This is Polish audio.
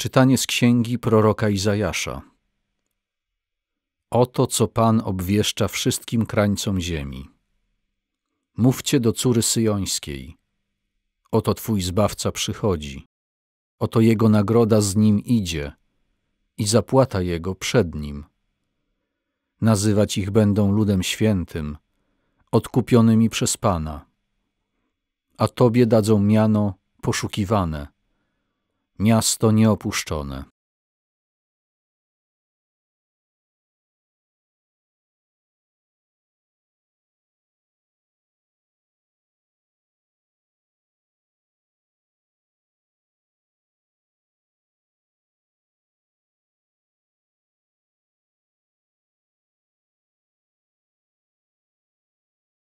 Czytanie z księgi proroka Izajasza. Oto co Pan obwieszcza wszystkim krańcom ziemi. Mówcie do córy syjońskiej. Oto Twój Zbawca przychodzi. Oto Jego nagroda z Nim idzie i zapłata Jego przed Nim. Nazywać ich będą ludem świętym, odkupionymi przez Pana. A Tobie dadzą miano poszukiwane – miasto nieopuszczone.